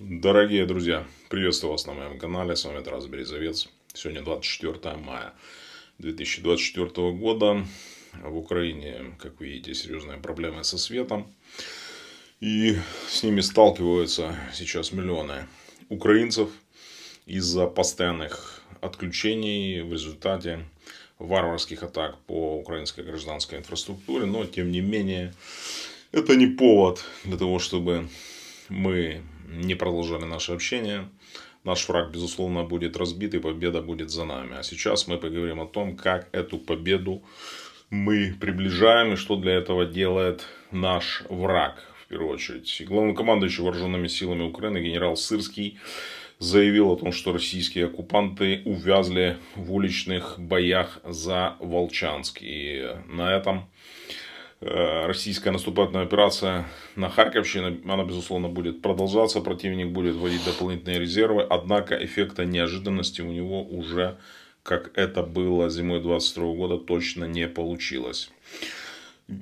Дорогие друзья, приветствую вас на моем канале, с вами Тарас Березовец. Сегодня 24 мая 2024 года. В Украине, как видите, серьезные проблемы со светом. И с ними сталкиваются сейчас миллионы украинцев из-за постоянных отключений в результате варварских атак по украинской гражданской инфраструктуре. Но, тем не менее, это не повод для того, чтобы мы не продолжали наше общение. Наш враг, безусловно, будет разбит, и победа будет за нами. А сейчас мы поговорим о том, как эту победу мы приближаем и что для этого делает наш враг, в первую очередь. Главнокомандующий вооруженными силами Украины генерал Сырский заявил о том, что российские оккупанты увязли в уличных боях за Волчанск. И на этом Э, российская наступательная операция на Харьковщине, она, безусловно, будет продолжаться, противник будет вводить дополнительные резервы, однако эффекта неожиданности у него уже, как это было зимой 22 года, точно не получилось.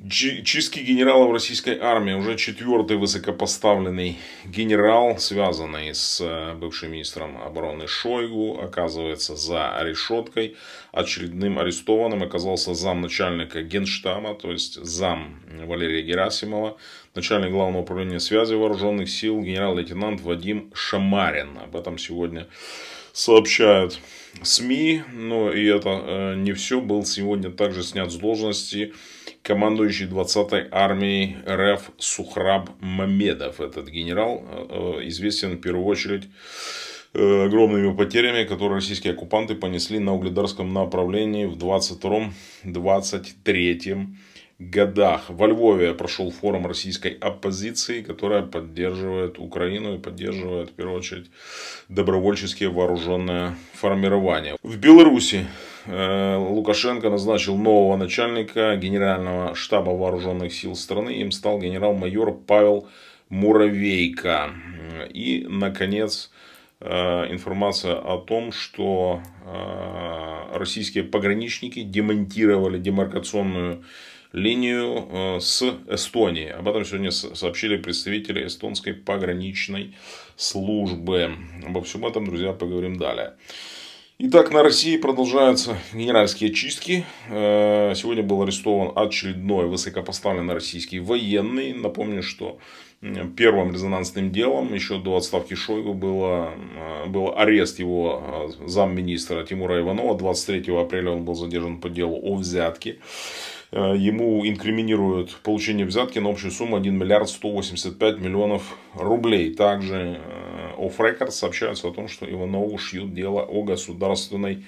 Чистки генералов российской армии. Уже четвертый высокопоставленный генерал, связанный с э, бывшим министром обороны Шойгу, оказывается за решеткой. Очередным арестованным оказался замначальника генштаба, то есть зам Валерия Герасимова, начальник главного управления связи вооруженных сил, генерал-лейтенант Вадим Шамарин. Об этом сегодня сообщают СМИ. Но ну, и это э, не все. Был сегодня также снят с должности командующий 20-й армией РФ Сухраб Мамедов. Этот генерал э, э, известен в первую очередь э, огромными потерями, которые российские оккупанты понесли на угледарском направлении в 22-23 годах. Во Львове прошел форум российской оппозиции, которая поддерживает Украину и поддерживает, в первую очередь, добровольческие вооруженные формирования. В Беларуси Э, Лукашенко назначил нового начальника Генерального штаба вооруженных сил страны. Им стал генерал-майор Павел Муравейко. И, наконец, э, информация о том, что э, российские пограничники демонтировали демаркационную линию с Эстонией. Об этом сегодня сообщили представители эстонской пограничной службы. Обо всем этом, друзья, поговорим далее. Итак, на России продолжаются генеральские чистки. Э, сегодня был арестован очередной высокопоставленный российский военный. Напомню, что первым резонансным делом еще до отставки Шойгу было, э, был арест его э, замминистра Тимура Иванова. 23 апреля он был задержан по делу о взятке. Ему инкриминируют получение взятки на общую сумму 1 миллиард 185 миллионов рублей. Также Off Record сообщается о том, что Иванову шьют дело о государственной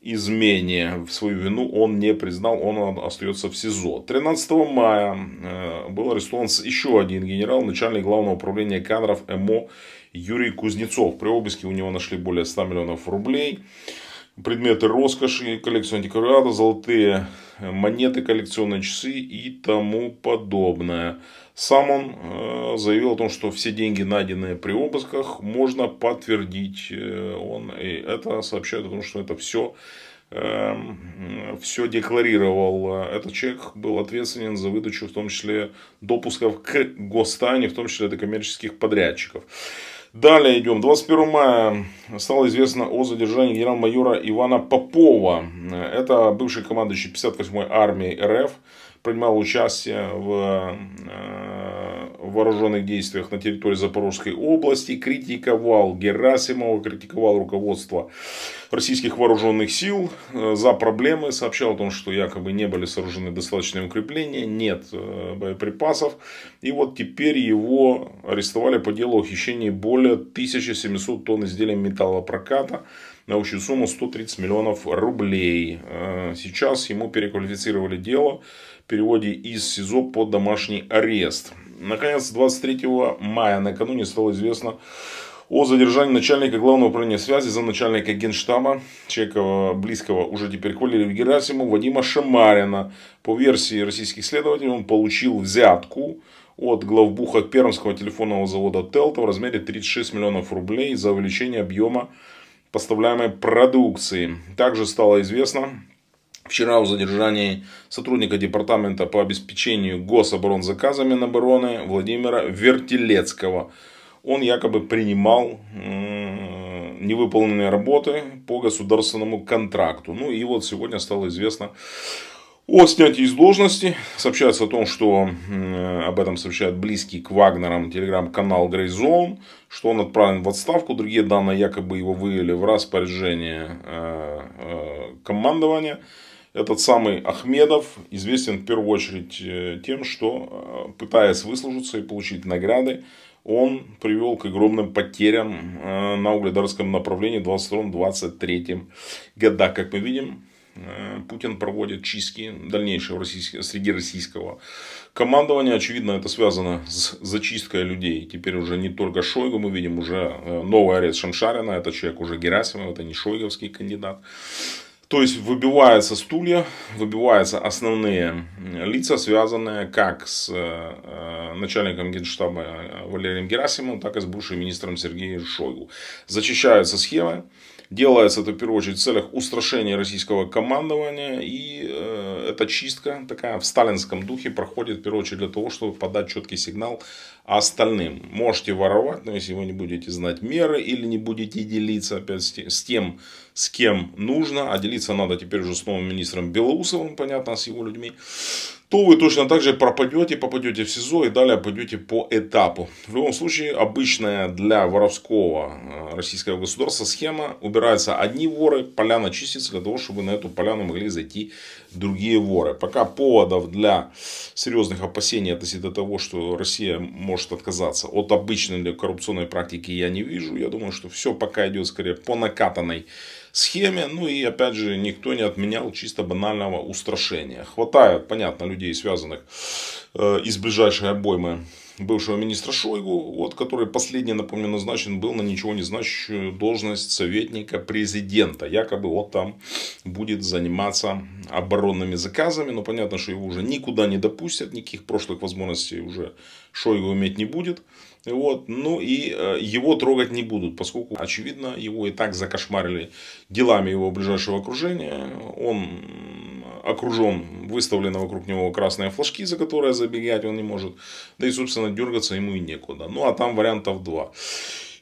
измене. В свою вину он не признал, он остается в СИЗО. 13 мая э, был арестован еще один генерал, начальник главного управления кадров МО Юрий Кузнецов. При обыске у него нашли более 100 миллионов рублей, предметы роскоши, коллекцию антиквариата, золотые монеты, коллекционные часы и тому подобное. Сам он э, заявил о том, что все деньги, найденные при обысках, можно подтвердить. Э, он это сообщает о том, что это все эм, все декларировал. Этот человек был ответственен за выдачу, в том числе допусков к гостайне, в том числе до коммерческих подрядчиков. Далее идем. 21 мая стало известно о задержании генерал-майора Ивана Попова. Это бывший командующий 58-й армии РФ. Принимал участие в э, вооруженных действиях на территории Запорожской области, критиковал Герасимова, критиковал руководство российских вооруженных сил э, за проблемы, сообщал о том, что якобы не были сооружены достаточные укрепления, нет э, боеприпасов. И вот теперь его арестовали по делу о хищении более 1700 тонн изделия металлопроката на общую сумму 130 миллионов рублей. Э, сейчас ему переквалифицировали дело в переводе из СИЗО под домашний арест. Наконец, 23 мая накануне стало известно о задержании начальника главного управления связи, за начальника генштаба, человека э, близкого уже теперь к Валерию Герасиму, Вадима Шамарина. По версии российских следователей, он получил взятку от главбуха Пермского телефонного завода «Телта» в размере 36 миллионов рублей за увеличение объема поставляемой продукции. Также стало известно, Вчера в задержании сотрудника департамента по обеспечению гособоронзаказами Минобороны Владимира Вертилецкого. Он якобы принимал невыполненные работы по государственному контракту. Ну и вот сегодня стало известно о снятии из должности. Сообщается о том, что об этом сообщает близкий к Вагнерам телеграм-канал Грейзон, что он отправлен в отставку. Другие данные якобы его вывели в распоряжение э, э, командования. Этот самый Ахмедов известен в первую очередь э, тем, что, э, пытаясь выслужиться и получить награды, он привел к огромным потерям э, на угледарском направлении в 22-23 года, Как мы видим, Путин проводит чистки дальнейшего российского, среди российского командования. Очевидно, это связано с зачисткой людей. Теперь уже не только Шойгу, мы видим уже новый арест Шамшарина. Это человек уже Герасимов, это не Шойговский кандидат. То есть выбиваются стулья, выбиваются основные лица, связанные как с э, э, начальником генштаба э, Валерием Герасимовым, так и с бывшим министром Сергеем Шойгу. Зачищаются схемы, Делается это в первую очередь в целях устрашения российского командования. И э, эта чистка такая в сталинском духе проходит в первую очередь для того, чтобы подать четкий сигнал остальным. Можете воровать, но если вы не будете знать меры или не будете делиться опять с тем, с кем нужно. А делиться надо теперь уже с новым министром Белоусовым, понятно, с его людьми то вы точно так же пропадете, попадете в СИЗО и далее пойдете по этапу. В любом случае, обычная для воровского э, российского государства схема. убирается. одни воры, поляна чистится для того, чтобы на эту поляну могли зайти другие воры. Пока поводов для серьезных опасений относительно того, что Россия может отказаться от обычной коррупционной практики я не вижу. Я думаю, что все пока идет скорее по накатанной схеме. Ну и опять же, никто не отменял чисто банального устрашения. Хватает, понятно, людей, связанных э, из ближайшей обоймы бывшего министра Шойгу, вот, который последний, напомню, назначен был на ничего не значащую должность советника президента. Якобы вот там будет заниматься оборонными заказами, но понятно, что его уже никуда не допустят, никаких прошлых возможностей уже Шойгу иметь не будет. Вот, ну и э, его трогать не будут, поскольку, очевидно, его и так закошмарили делами его ближайшего окружения. Он окружен, выставлены вокруг него красные флажки, за которые забегать он не может. Да и, собственно, дергаться ему и некуда. Ну, а там вариантов два.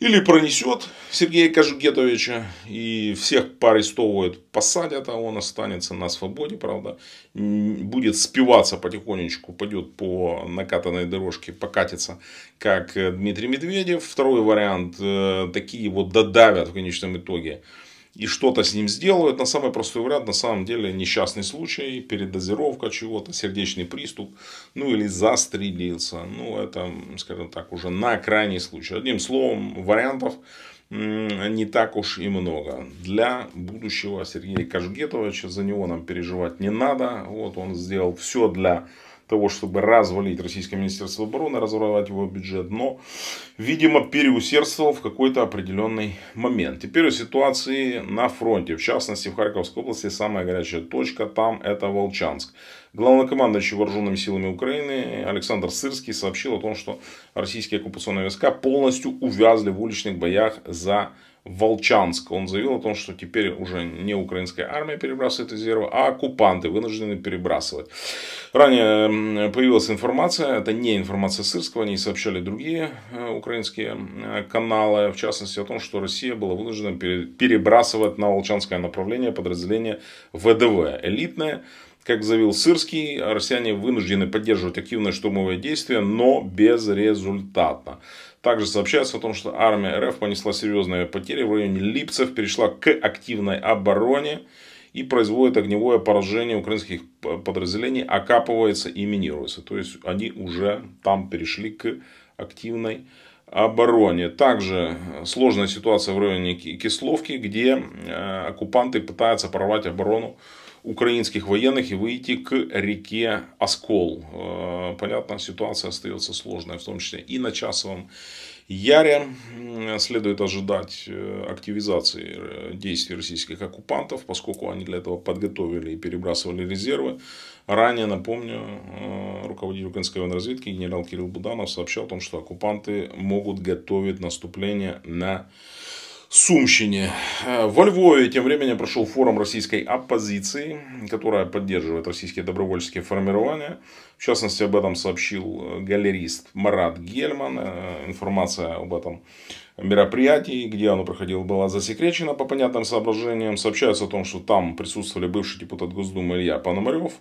Или пронесет Сергея Кожугетовича и всех арестовывают, посадят, а он останется на свободе, правда. Будет спиваться потихонечку, пойдет по накатанной дорожке, покатится, как э, Дмитрий Медведев. Второй вариант, э, такие вот додавят в конечном итоге и что-то с ним сделают. На самый простой вариант, на самом деле, несчастный случай, передозировка чего-то, сердечный приступ, ну или застрелился. Ну, это, скажем так, уже на крайний случай. Одним словом, вариантов не так уж и много. Для будущего Сергея Кашгетовича за него нам переживать не надо. Вот он сделал все для того, чтобы развалить Российское Министерство обороны, разорвать его бюджет, но, видимо, переусердствовал в какой-то определенный момент. Теперь о ситуации на фронте, в частности, в Харьковской области самая горячая точка, там это Волчанск. Главнокомандующий вооруженными силами Украины Александр Сырский сообщил о том, что российские оккупационные войска полностью увязли в уличных боях за Волчанск. Он заявил о том, что теперь уже не украинская армия перебрасывает резервы, а оккупанты вынуждены перебрасывать. Ранее появилась информация, это не информация Сырского, они сообщали другие э, украинские э, каналы, в частности о том, что Россия была вынуждена перебрасывать на Волчанское направление подразделение ВДВ, элитное, как заявил Сырский, россияне вынуждены поддерживать активное штурмовое действие, но безрезультатно. Также сообщается о том, что армия РФ понесла серьезные потери в районе Липцев, перешла к активной обороне и производит огневое поражение украинских подразделений, окапывается и минируется. То есть они уже там перешли к активной обороне. Также сложная ситуация в районе Кисловки, где э, оккупанты пытаются порвать оборону украинских военных и выйти к реке Оскол. Э, понятно, ситуация остается сложной в том числе и на Часовом Яре. Следует ожидать э, активизации э, действий российских оккупантов, поскольку они для этого подготовили и перебрасывали резервы. Ранее, напомню, руководитель украинской военной разведки генерал Кирилл Буданов сообщал о том, что оккупанты могут готовить наступление на Сумщине. Э, во Львове тем временем прошел форум российской оппозиции, которая поддерживает российские добровольческие формирования. В частности, об этом сообщил э, галерист Марат Гельман. Э, информация об этом мероприятии, где оно проходило, была засекречена по понятным соображениям. Сообщается о том, что там присутствовали бывший депутат Госдумы Илья Пономарев,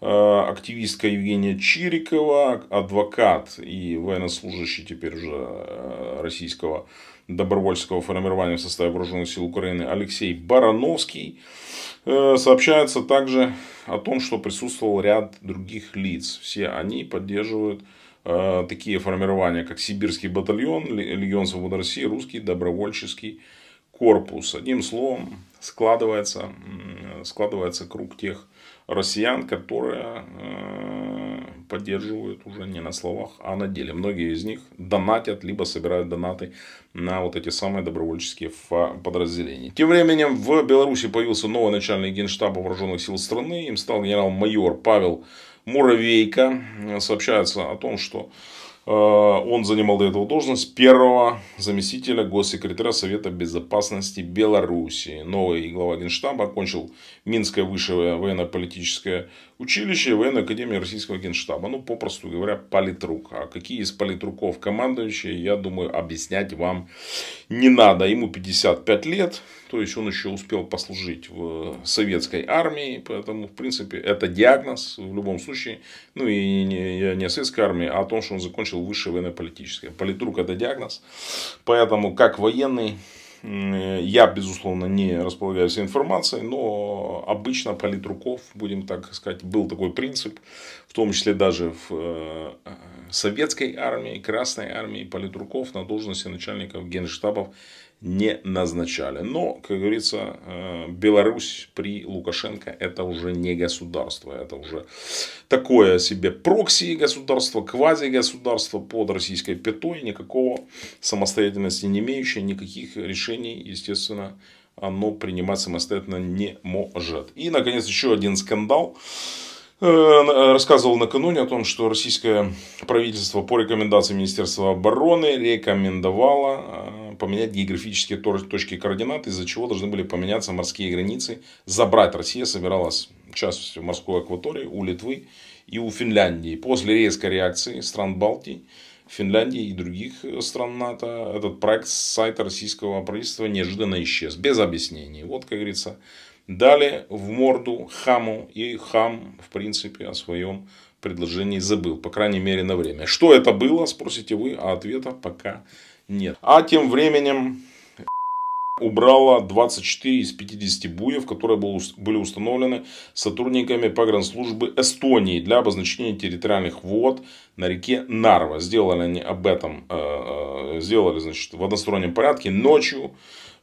активистка Евгения Чирикова, адвокат и военнослужащий теперь уже российского добровольческого формирования в составе Вооруженных сил Украины Алексей Барановский. Э, сообщается также о том, что присутствовал ряд других лиц. Все они поддерживают э, такие формирования, как Сибирский батальон, Легион Свободы России, Русский добровольческий корпус. Одним словом, складывается, складывается круг тех россиян, которые э, поддерживают уже не на словах, а на деле. Многие из них донатят, либо собирают донаты на вот эти самые добровольческие подразделения. Тем временем в Беларуси появился новый начальник генштаба вооруженных сил страны. Им стал генерал-майор Павел Муравейко. Сообщается о том, что Э, он занимал до этого должность первого заместителя госсекретаря Совета Безопасности Белоруссии. Новый глава Генштаба окончил Минское высшее военно-политическое училище и военную академию Российского Генштаба. Ну, попросту говоря, политрук. А какие из политруков командующие, я думаю, объяснять вам не надо. Ему 55 лет, то есть он еще успел послужить в э, советской армии, поэтому, в принципе, это диагноз в любом случае, ну и не, не о советской армии, а о том, что он закончил высшее военно-политическое. Политрук это диагноз, поэтому как военный Э, я, безусловно, не располагаю всей информацией, но обычно политруков, будем так сказать, был такой принцип, в том числе даже в э, советской армии, Красной армии, политруков на должности начальников генштабов не назначали. Но, как говорится, э, Беларусь при Лукашенко это уже не государство, это уже такое себе прокси государство, квази государство под российской пятой, никакого самостоятельности не имеющее, никаких решений решений, естественно, оно принимать самостоятельно не может. И, наконец, еще один скандал. Э, э, рассказывал накануне о том, что российское правительство по рекомендации Министерства обороны рекомендовало э, поменять географические точки координат, из-за чего должны были поменяться морские границы. Забрать Россия собиралась часть морской акватории у Литвы и у Финляндии. После резкой реакции стран Балтии Финляндии и других э, стран НАТО, этот проект с сайта российского правительства неожиданно исчез, без объяснений. Вот, как говорится, дали в морду хаму, и хам, в принципе, о своем предложении забыл, по крайней мере, на время. Что это было, спросите вы, а ответа пока нет. А тем временем убрала 24 из 50 буев, которые были установлены сотрудниками погранслужбы Эстонии для обозначения территориальных вод на реке Нарва. Сделали они об этом, э, э, сделали, значит, в одностороннем порядке ночью.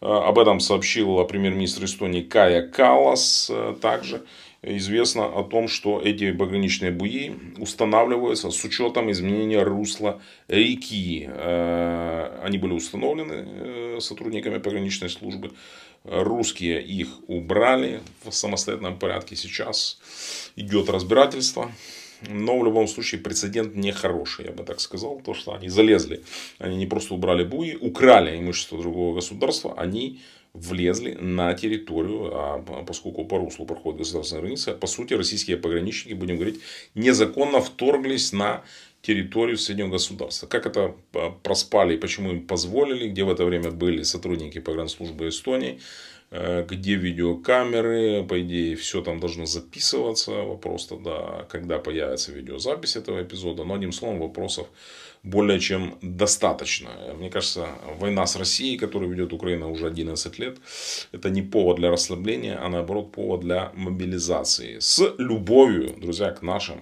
Э, об этом сообщил премьер-министр Эстонии Кая Калас также известно о том, что эти пограничные буи устанавливаются с учетом изменения русла реки. Э, они были установлены э, сотрудниками пограничной службы. Русские их убрали в самостоятельном порядке. Сейчас идет разбирательство. Но в любом случае прецедент нехороший, я бы так сказал. То, что они залезли, они не просто убрали буи, украли имущество другого государства, они влезли на территорию, а поскольку по руслу проходит государственная граница, по сути, российские пограничники, будем говорить, незаконно вторглись на территорию соседнего государства. Как это а, проспали, почему им позволили, где в это время были сотрудники погранслужбы Эстонии, Э, где видеокамеры, по идее, все там должно записываться. Вопрос тогда, когда появится видеозапись этого эпизода. Но одним словом, вопросов более чем достаточно. Мне кажется, война с Россией, которую ведет Украина уже 11 лет, это не повод для расслабления, а наоборот повод для мобилизации. С любовью, друзья, к нашим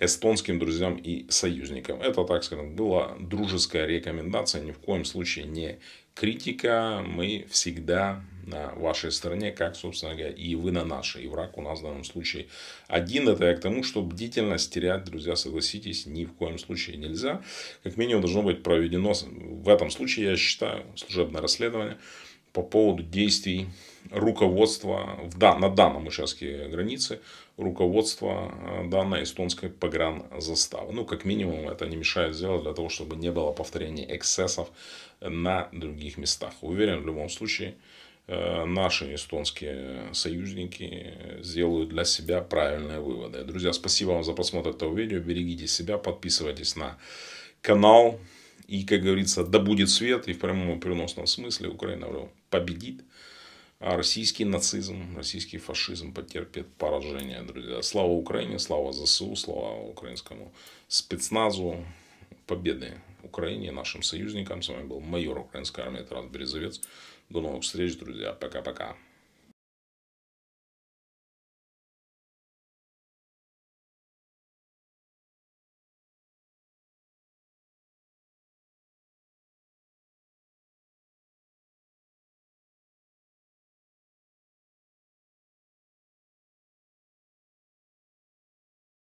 эстонским друзьям и союзникам. Это, так скажем была дружеская рекомендация, ни в коем случае не критика. Мы всегда на вашей стороне, как, собственно говоря, и вы на нашей. И враг у нас в данном случае один. Это я к тому, что бдительность терять, друзья, согласитесь, ни в коем случае нельзя. Как минимум должно быть проведено, в этом случае, я считаю, служебное расследование по поводу действий руководство в, да, на данном участке границы руководство э, данной эстонской погранзаставы. Ну, как минимум, это не мешает сделать для того, чтобы не было повторения эксцессов на других местах. Уверен, в любом случае, э, наши эстонские союзники сделают для себя правильные выводы. Друзья, спасибо вам за просмотр этого видео. Берегите себя, подписывайтесь на канал. И, как говорится, да будет свет, и в прямом и переносном смысле Украина победит. А российский нацизм, российский фашизм потерпит поражение, друзья. Слава Украине, слава ЗСУ, слава украинскому спецназу. Победы Украине, нашим союзникам. С вами был майор украинской армии Тарас Березовец. До новых встреч, друзья. Пока-пока.